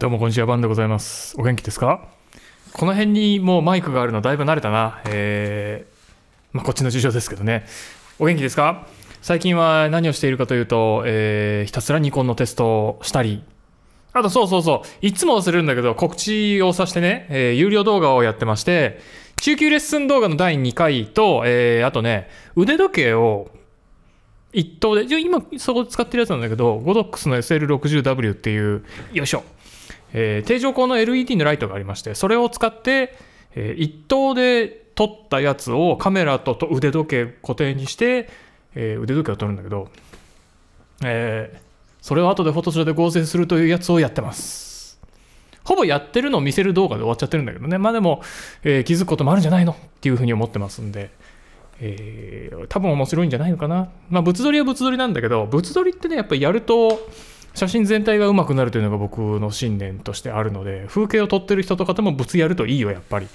どうもこんにちは、バンでございます。お元気ですかこの辺にもうマイクがあるのだいぶ慣れたな。えー、まあ、こっちの事情ですけどね。お元気ですか最近は何をしているかというと、えー、ひたすらニコンのテストをしたり、あとそうそうそう、いつも忘れるんだけど、告知をさしてね、えー、有料動画をやってまして、中級レッスン動画の第2回と、えー、あとね、腕時計を一等で、今そこ使ってるやつなんだけど、ゴドックスの SL60W っていう、よいしょ。えー、定常光の LED のライトがありましてそれを使って、えー、1等で撮ったやつをカメラとと腕時計固定にして、えー、腕時計を撮るんだけど、えー、それを後でフォトショーで合成するというやつをやってますほぼやってるのを見せる動画で終わっちゃってるんだけどねまあでも、えー、気づくこともあるんじゃないのっていうふうに思ってますんでえー、多分面白いんじゃないのかな。まあ、物撮りは物撮りなんだけど、物撮りってね、やっぱりやると、写真全体がうまくなるというのが僕の信念としてあるので風景を撮ってる人とかでもぶつやるといいよやっぱり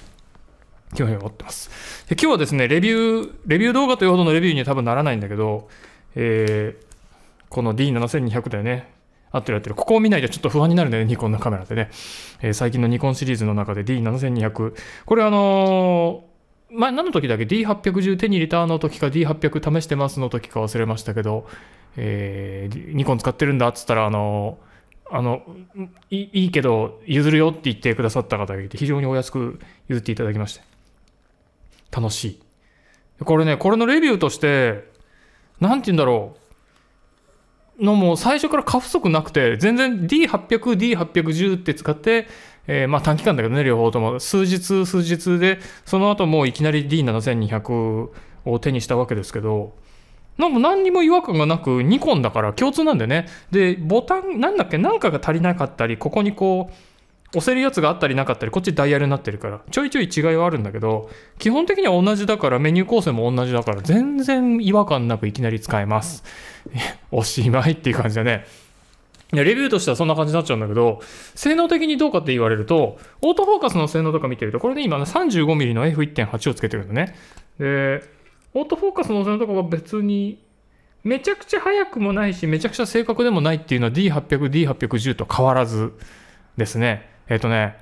興味を持ってますで今日はですねレビューレビュー動画というほどのレビューには多分ならないんだけど、えー、この D7200 だよね合ってる合ってる。ここを見ないとちょっと不安になるね、ニコンのカメラでね。えー、最近のニコンシリーズの中で D7200。これあのー前何の時だけ D810 手に入れたの時か D800 試してますの時か忘れましたけど、えー、ニコン使ってるんだっつったらあのあのいいけど譲るよって言ってくださった方がいて非常にお安く譲っていただきまして楽しいこれねこれのレビューとして何て言うんだろうのもう最初から過不足なくて全然 D800D810 って使ってえー、まあ短期間だけどね、両方とも、数日、数日で、その後もういきなり D7200 を手にしたわけですけど、なんも何にも違和感がなく、ニコンだから共通なんでね。で、ボタン、なんだっけ、なんかが足りなかったり、ここにこう、押せるやつがあったりなかったり、こっちダイヤルになってるから、ちょいちょい違いはあるんだけど、基本的には同じだから、メニュー構成も同じだから、全然違和感なくいきなり使えます。おしまいっていう感じだね。いやレビューとしてはそんな感じになっちゃうんだけど、性能的にどうかって言われると、オートフォーカスの性能とか見てると、これで今ね、35mm の F1.8 をつけてるんだね。で、オートフォーカスの性能とかは別に、めちゃくちゃ速くもないし、めちゃくちゃ正確でもないっていうのは D800、D810 と変わらずですね。えっ、ー、とね、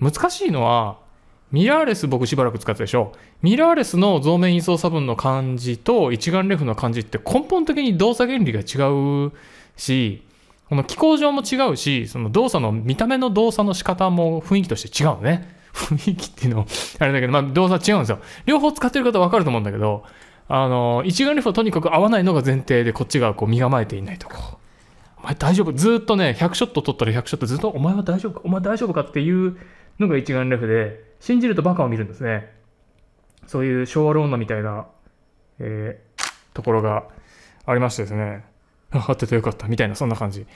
難しいのは、ミラーレス僕しばらく使ったでしょ。ミラーレスの増面位相差分の感じと一眼レフの感じって根本的に動作原理が違うし、この気候上も違うし、その動作の、見た目の動作の仕方も雰囲気として違うのね。雰囲気っていうの、あれだけど、まあ動作違うんですよ。両方使ってる方わかると思うんだけど、あの、一眼レフはとにかく合わないのが前提で、こっちがこう身構えていないとこ。お前大丈夫ずっとね、100ショット撮ったら100ショットずっと、お前は大丈夫かお前大丈夫かっていうのが一眼レフで、信じるとバカを見るんですね。そういう昭和ローンナみたいな、えー、ところがありましてですね。あっててよかったみたいなそんな感じ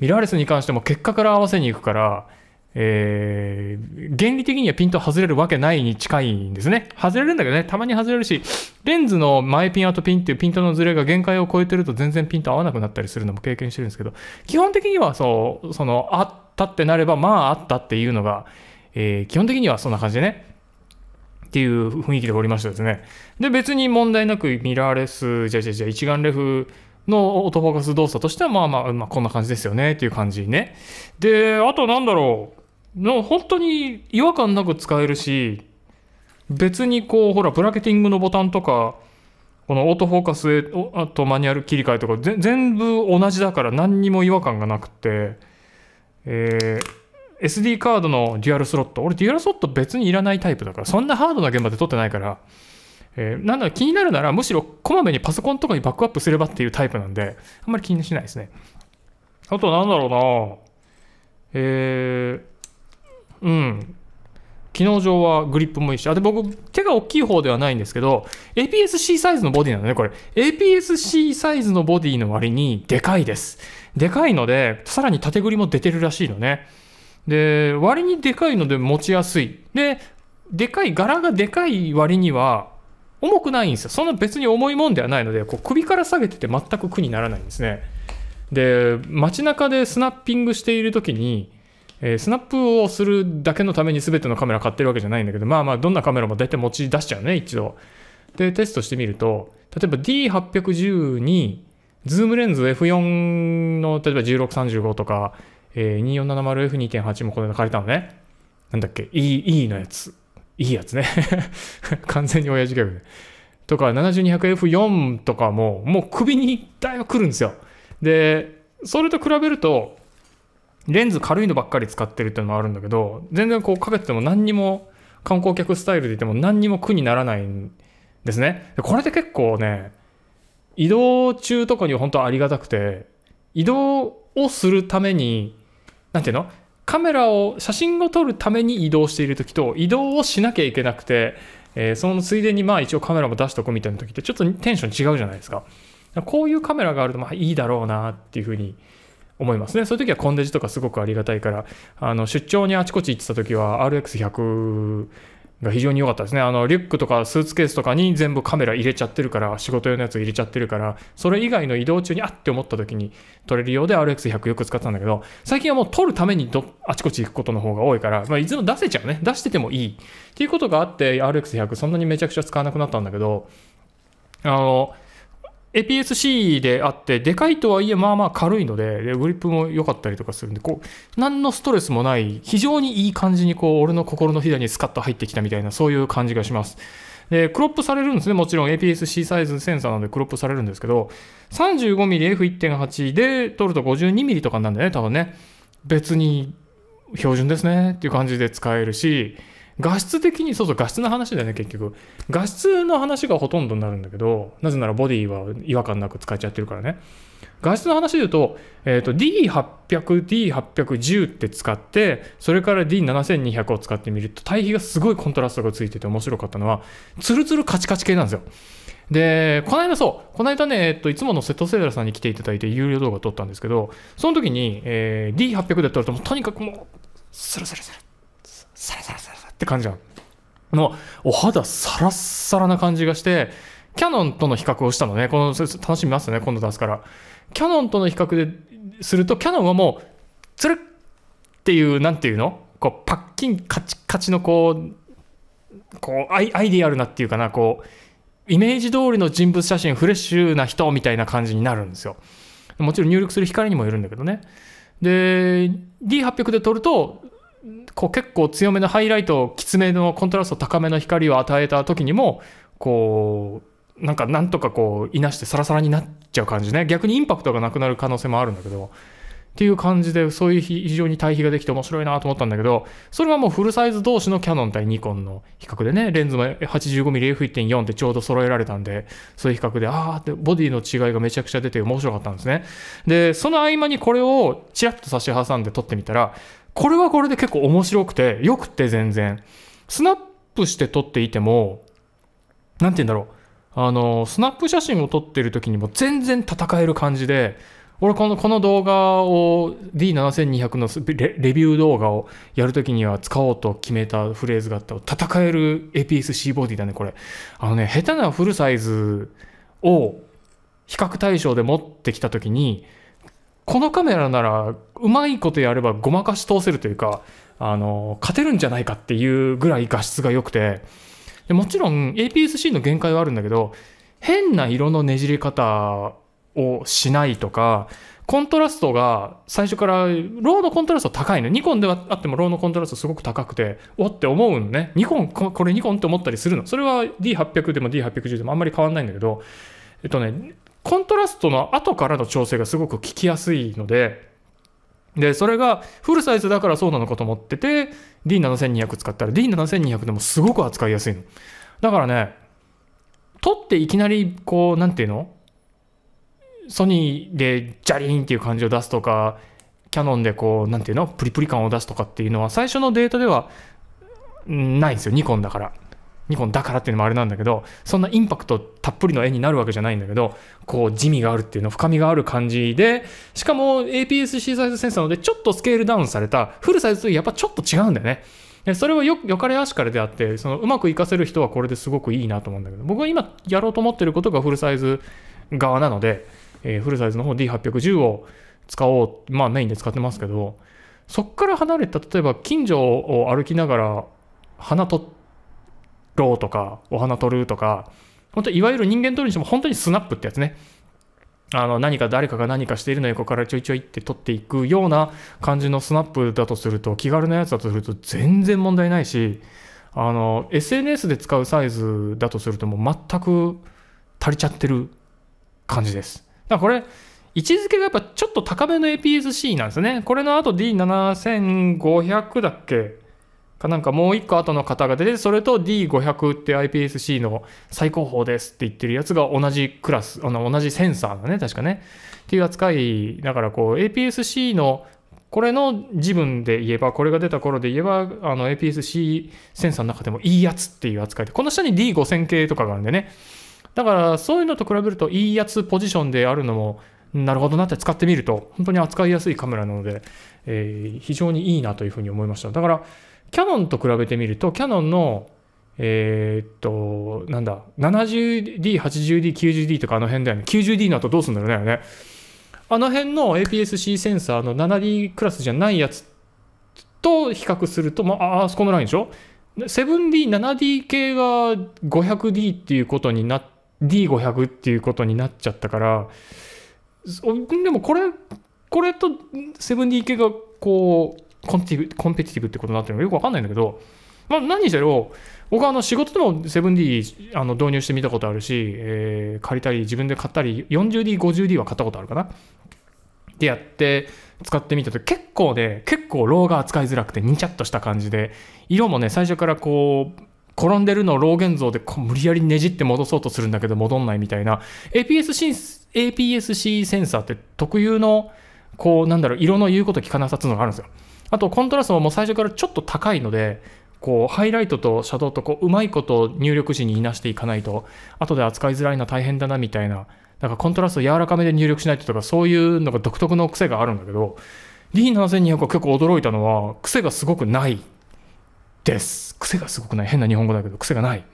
ミラーレスに関しても結果から合わせに行くからえー、原理的にはピント外れるわけないに近いんですね。外れるんだけどね、たまに外れるし、レンズの前ピン、後ピンっていうピントのズレが限界を超えてると全然ピント合わなくなったりするのも経験してるんですけど、基本的にはそう、その、あったってなれば、まああったっていうのが、えー、基本的にはそんな感じでね、っていう雰囲気でおりましたですね。で、別に問題なくミラーレス、じゃじゃじゃ一眼レフ、のオートフォーカス動作としては、まあまあ、まあ、こんな感じですよねっていう感じね。で、あとなんだろう。の本当に違和感なく使えるし、別にこう、ほら、ブラケティングのボタンとか、このオートフォーカスへあとマニュアル切り替えとか、全部同じだから何にも違和感がなくて、えー、SD カードのデュアルスロット。俺デュアルスロット別にいらないタイプだから、そんなハードな現場で撮ってないから、えー、なんだ気になるならむしろこまめにパソコンとかにバックアップすればっていうタイプなんで、あんまり気にしないですね。あとなんだろうなえー、うん。機能上はグリップもいいし、あ、で、僕、手が大きい方ではないんですけど、APS-C サイズのボディなのね、これ。APS-C サイズのボディの割に、でかいです。でかいので、さらに縦繰りも出てるらしいのね。で、割にでかいので持ちやすい。で、でかい、柄がでかい割には、重くないんですよ。そんな別に重いもんではないので、こう首から下げてて全く苦にならないんですね。で、街中でスナッピングしている時に、えー、スナップをするだけのために全てのカメラ買ってるわけじゃないんだけど、まあまあ、どんなカメラも大体持ち出しちゃうね、一度。で、テストしてみると、例えば D810 に、ズームレンズ F4 の、例えば1635とか、えー、2470F2.8 もこので借りたのね。なんだっけ ?E、E のやつ。いいやつね 完全に親父ギャグで。とか、7200F4 とかも、もう首に一体は来るんですよ。で、それと比べると、レンズ軽いのばっかり使ってるっていうのもあるんだけど、全然こうかけてても何にも、観光客スタイルでいても何にも苦にならないんですね。これで結構ね、移動中とかに本当ありがたくて、移動をするために、なんていうのカメラを写真を撮るために移動している時と移動をしなきゃいけなくて、えー、そのついでにまあ一応カメラも出しておくみたいな時ってちょっとテンション違うじゃないですかこういうカメラがあるとまあいいだろうなっていうふうに思いますねそういう時はコンデジとかすごくありがたいからあの出張にあちこち行ってた時は RX100 が非常に良かったですね。あの、リュックとかスーツケースとかに全部カメラ入れちゃってるから、仕事用のやつ入れちゃってるから、それ以外の移動中にあって思った時に撮れるようで RX100 よく使ってたんだけど、最近はもう撮るためにどあちこち行くことの方が多いから、まあ、いつも出せちゃうね。出しててもいい。っていうことがあって、RX100 そんなにめちゃくちゃ使わなくなったんだけど、あの、APS-C であって、でかいとはいえ、まあまあ軽いので、でグリップも良かったりとかするんで、こう、何のストレスもない、非常にいい感じに、こう、俺の心のひだにスカッと入ってきたみたいな、そういう感じがします。で、クロップされるんですね。もちろん APS-C サイズセンサーなんでクロップされるんですけど、35mmF1.8 で撮ると 52mm とかなんだよね、多分ね。別に標準ですねっていう感じで使えるし、画質的に、そうそう、画質の話だよね、結局。画質の話がほとんどになるんだけど、なぜならボディは違和感なく使っちゃってるからね。画質の話で言うと、えっ、ー、と、D800、D810 って使って、それから D7200 を使ってみると、対比がすごいコントラストがついてて面白かったのは、ツルツルカチカチ系なんですよ。で、この間そう、この間ね、えっと、いつもの瀬戸聖ーさんに来ていただいて有料動画撮ったんですけど、その時に、えー、D800 で撮ると、もうとにかくもう、スルスルスルって感じの。お肌サラッサラな感じがして、キャノンとの比較をしたのね。この、楽しみますね、今度出すから。キャノンとの比較ですると、キャノンはもう、つるっていう、なんていうのこう、パッキンカチカチのこう、こうアイ、アイディアルなっていうかな、こう、イメージ通りの人物写真、フレッシュな人みたいな感じになるんですよ。もちろん入力する光にもよるんだけどね。で、D800 で撮ると、こう結構強めのハイライトきつめのコントラスト高めの光を与えた時にもこうなんかなんとかこういなしてサラサラになっちゃう感じね逆にインパクトがなくなる可能性もあるんだけどっていう感じでそういう非常に対比ができて面白いなと思ったんだけどそれはもうフルサイズ同士のキャノン対ニコンの比較でねレンズも 85mmF1.4 ってちょうど揃えられたんでそういう比較であーってボディの違いがめちゃくちゃ出て面白かったんですねでその合間にこれをチラッと差し挟んで撮ってみたらこれはこれで結構面白くて、よくて全然。スナップして撮っていても、なんて言うんだろう。あの、スナップ写真を撮ってる時にも全然戦える感じで、俺このこの動画を D7200 のレレビュー動画をやるときには使おうと決めたフレーズがあった戦える APS-C ボディだねこれあのね下手なフルサイズを比較対象で持ってきたときにこのカメラならうまいことやればごまかし通せるというかあの勝てるんじゃないかっていうぐらい画質が良くてでもちろん APS-C の限界はあるんだけど変な色のねじり方をしないとかコントラストが最初からローのコントラスト高いのニコンではあってもローのコントラストすごく高くておって思うのねニコンこれニコンって思ったりするのそれは D800 でも D810 でもあんまり変わんないんだけどえっとねコントラストの後からの調整がすごく効きやすいので、で、それがフルサイズだからそうなのかと思ってて、D7200 使ったら D7200 でもすごく扱いやすいの。だからね、取っていきなりこう、なんていうのソニーでジャリーンっていう感じを出すとか、キャノンでこう、なんていうのプリプリ感を出すとかっていうのは最初のデータではないんですよ。ニコンだから。ニコンだからっていうのもあれなんだけどそんなインパクトたっぷりの絵になるわけじゃないんだけどこう地味があるっていうの深みがある感じでしかも APS-C サイズセンサーのでちょっとスケールダウンされたフルサイズとやっぱちょっと違うんだよね。でそれはよよかれあしかれであってそのうまく活かせる人はこれですごくいいなと思うんだけど僕は今やろうと思ってることがフルサイズ側なので、えー、フルサイズの方 D810 を使おうまあメインで使ってますけどそっから離れた例えば近所を歩きながら花とローとか、お花取るとか、本当いわゆる人間取るにしても本当にスナップってやつね。あの何か誰かが何かしているの横からちょいちょいって取っていくような感じのスナップだとすると気軽なやつだとすると全然問題ないしあの SNS で使うサイズだとするともう全く足りちゃってる感じですだからこれ位置づけがやっぱちょっと高めの APS-C なんですねこれの後 D7500 だっけかなんかもう1個後の方が出て、それと D500 って iPSC の最高峰ですって言ってるやつが同じクラス、あの同じセンサーだね、確かね。っていう扱い、だからこう APS-C のこれの自分で言えば、これが出た頃で言えば、あの APS-C センサーの中でもいいやつっていう扱いで、この下に D5000 系とかがあるんでね。だからそういうのと比べるといいやつポジションであるのも、なるほどなって使ってみると、本当に扱いやすいカメラなので、えー、非常にいいなというふうに思いました。だから、キャノンと比べてみると、キャノンの、えー、っと、なんだ、70D、80D、90D とかあの辺だよね。90D の後どうすんだろうね。あねあの辺の APS-C センサーの 7D クラスじゃないやつと比較すると、まあ、あそこのラインでしょ ?7D、7D 系が 500D っていうことにな、D500 っていうことになっちゃったから、でもこれ、これと 7D 系がこう、コンティブコンペティティブってことになってるのがよくわかんないんだけど、まあ、何にしろ僕はあの仕事でも 7D あの導入してみたことあるし、えー、借りたり自分で買ったり 40D50D は買ったことあるかなでやって使ってみたと結構ね結構ローが扱いづらくてにちゃっとした感じで色もね最初からこう転んでるのをロー現像でこう無理やりねじって戻そうとするんだけど戻んないみたいな APS-C a p s センサーって特有のこうなんだろう色の言うこと聞かなさっつのがあるんですよあとコントラストも最初からちょっと高いので、こうハイライトとシャドウとこううまいこと入力時にいなしていかないと後で扱いづらいな大変だなみたいななんかコントラスト柔らかめで入力しないととかそういうのが独特の癖があるんだけど D7200 は結構驚いたのは癖がすごくないです癖がすごくない変な日本語だけど癖がない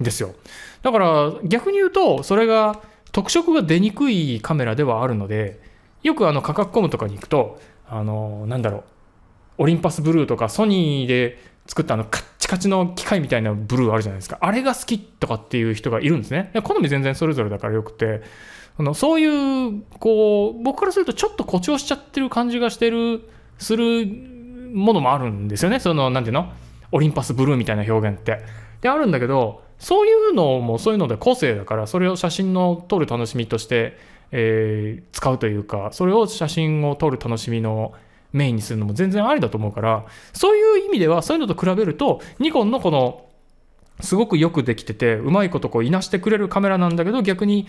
ですよだから逆に言うとそれが特色が出にくいカメラではあるのでよくあの価格コムとかに行くとあのなんだろうオリンパスブルーとかソニーで作ったあのカッチカチの機械みたいなブルーあるじゃないですか。あれが好きとかっていう人がいるんですね。好み全然それぞれだからよくて、あのそういう、こう、僕からするとちょっと誇張しちゃってる感じがしてる、するものもあるんですよね。その、なんていうのオリンパスブルーみたいな表現って。で、あるんだけど、そういうのもそういうので個性だから、それを写真の撮る楽しみとして、えー、使うというか、それを写真を撮る楽しみの、メインにするのも全然ありだと思うから、そういう意味では、そういうのと比べると、ニコンのこの、すごくよくできてて、うまいことこういなしてくれるカメラなんだけど、逆に、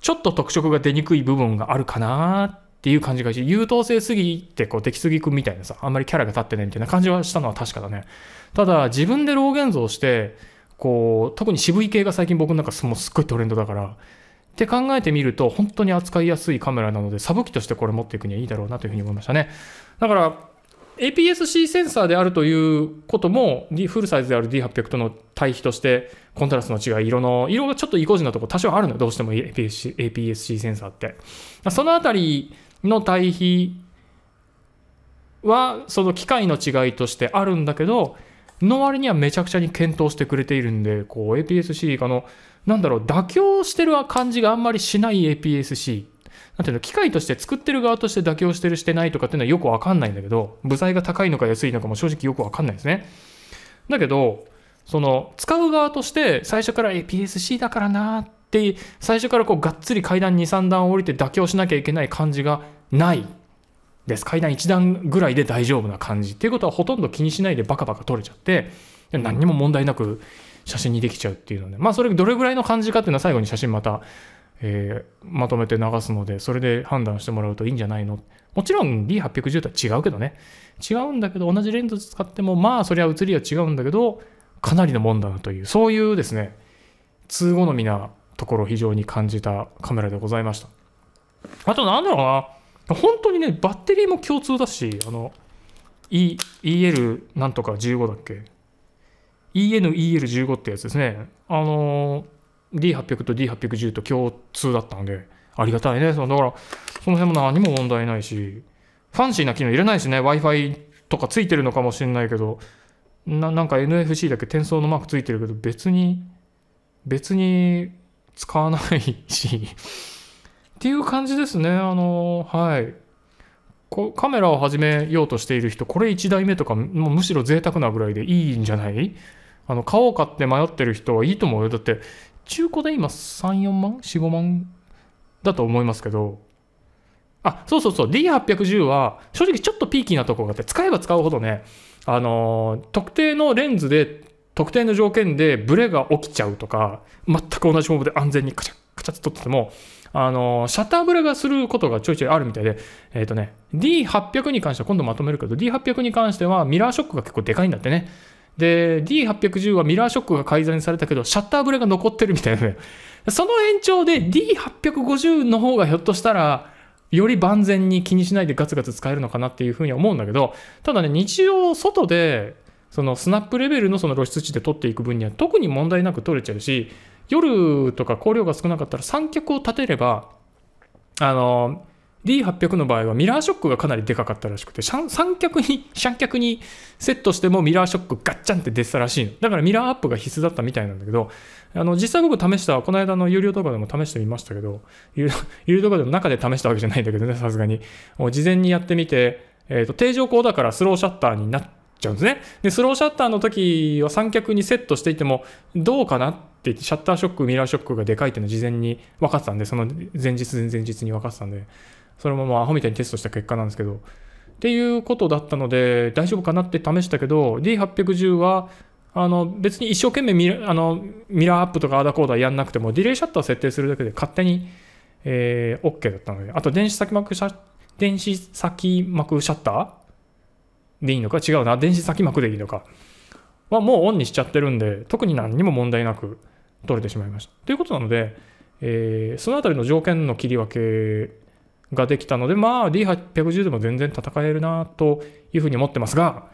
ちょっと特色が出にくい部分があるかなっていう感じがして、優等生すぎてこう出来すぎくみたいなさ、あんまりキャラが立ってないみたいな感じはしたのは確かだね。ただ、自分で老現像して、こう、特に渋い系が最近僕のんかすっごいトレンドだから、って考えてみると、本当に扱いやすいカメラなので、サブ機としてこれ持っていくにはいいだろうなというふうに思いましたね。だから、APS-C センサーであるということも、フルサイズである D800 との対比として、コントラストの違い、色の、色がちょっと意固地なとこ多少あるのどうしても APS-C APS センサーって。そのあたりの対比は、その機械の違いとしてあるんだけど、の割にはめちゃくちゃに検討してくれているんで、こう APS-C がの、なんだろう、妥協してる感じがあんまりしない APS-C。なんていうの、機械として作ってる側として妥協してるしてないとかっていうのはよくわかんないんだけど、部材が高いのか安いのかも正直よくわかんないですね。だけど、その、使う側として最初から APS-C だからなって、最初からこうがっつり階段2、3段降りて妥協しなきゃいけない感じがないです。階段1段ぐらいで大丈夫な感じっていうことはほとんど気にしないでバカバカ取れちゃって、何にも問題なく写真にできちゃうっていうので、まあ、それどれぐらいの感じかっていうのは最後に写真また、えー、まとめて流すので、それで判断してもらうといいんじゃないの。もちろん D810 とは違うけどね。違うんだけど、同じレンズ使っても、まあ、そりゃ写りは違うんだけど、かなりのもんだなという、そういうですね、通好みなところを非常に感じたカメラでございました。あと、なんだろうな。本当にね、バッテリーも共通だし、あの、e、EL なんとか15だっけ ENEL15 ってやつですね。あのー、D800 と D810 と共通だったんで、ありがたいね。だから、その辺も何も問題ないし、ファンシーな機能いらないしね、Wi-Fi とかついてるのかもしれないけど、ななんか NFC だけ転送のマークついてるけど、別に、別に使わないしっていう感じですね。あのー、はい。カメラを始めようとしている人、これ1台目とか、もうむしろ贅沢なぐらいでいいんじゃないあの買おうかって迷ってる人はいいと思うよだって中古で今34万45万だと思いますけどあそうそうそう D810 は正直ちょっとピーキーなとこがあって使えば使うほどねあのー、特定のレンズで特定の条件でブレが起きちゃうとか全く同じモブで安全にカチャカチャッと撮っててもあのー、シャッターブレがすることがちょいちょいあるみたいで、えっ、ー、とね、D800 に関しては今度まとめるけど、D800 に関してはミラーショックが結構でかいんだってね。で、D810 はミラーショックが改ざんされたけど、シャッターブレが残ってるみたいなね。その延長で D850 の方がひょっとしたら、より万全に気にしないでガツガツ使えるのかなっていうふうに思うんだけど、ただね、日常外で、そのスナップレベルのその露出値で取っていく分には特に問題なく取れちゃうし、夜とか光量が少なかったら三脚を立てれば、あの、D800 の場合はミラーショックがかなりでかかったらしくて、三脚に、三脚にセットしてもミラーショックガッチャンって出てたらしいの。だからミラーアップが必須だったみたいなんだけど、あの、実際僕試した、この間の有料動画でも試してみましたけど、有 料動画でも中で試したわけじゃないんだけどね、さすがに。事前にやってみて、えっ、ー、と、定常光だからスローシャッターになっちゃうんですね。で、スローシャッターの時は三脚にセットしていても、どうかなって言って、シャッターショック、ミラーショックがでかいっていうのを事前に分かってたんで、その前日、前々日に分かってたんで、そのままアホみたいにテストした結果なんですけど。っていうことだったので、大丈夫かなって試したけど、D810 は、あの、別に一生懸命ミラあのミラーアップとかアーダコーダーやんなくても、ディレイシャッター設定するだけで勝手に、えー、OK だったので、あと電子先膜シャ、電子先膜シャッターでいいのか違うな。電子先膜でいいのか。はもうオンにしちゃってるんで、特に何にも問題なく取れてしまいました。ということなので、えー、そのあたりの条件の切り分けができたので、まあ D810 でも全然戦えるなというふうに思ってますが、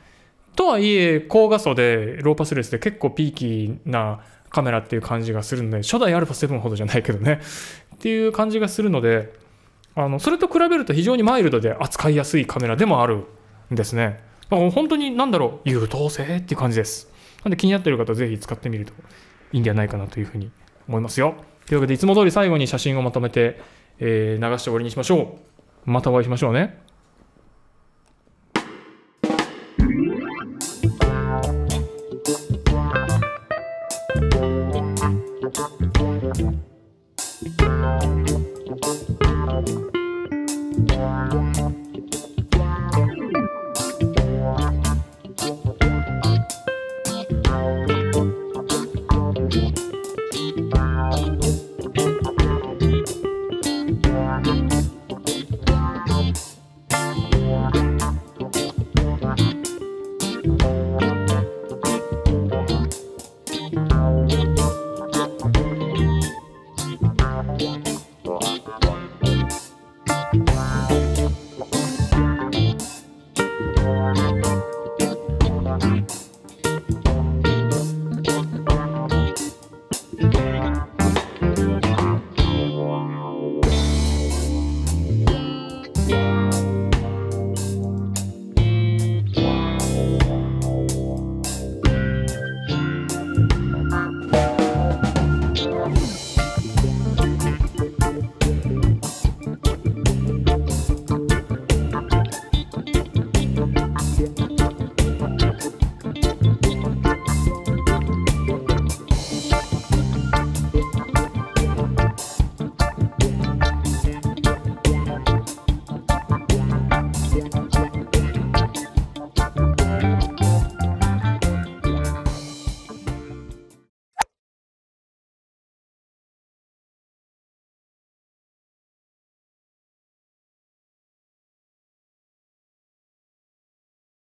とはいえ、高画素でローパスレスで結構ピーキーなカメラっていう感じがするので、初代 α7 ほどじゃないけどね、っていう感じがするので、あのそれと比べると非常にマイルドで扱いやすいカメラでもあるんですね。だ本当に何だろう、優等生っていう感じです。なんで気になってる方、ぜひ使ってみるといいんではないかなというふうに思いますよ。というわけで、いつも通り最後に写真をまとめてえー、流して終わりにしましょう。またお会いしましょうね。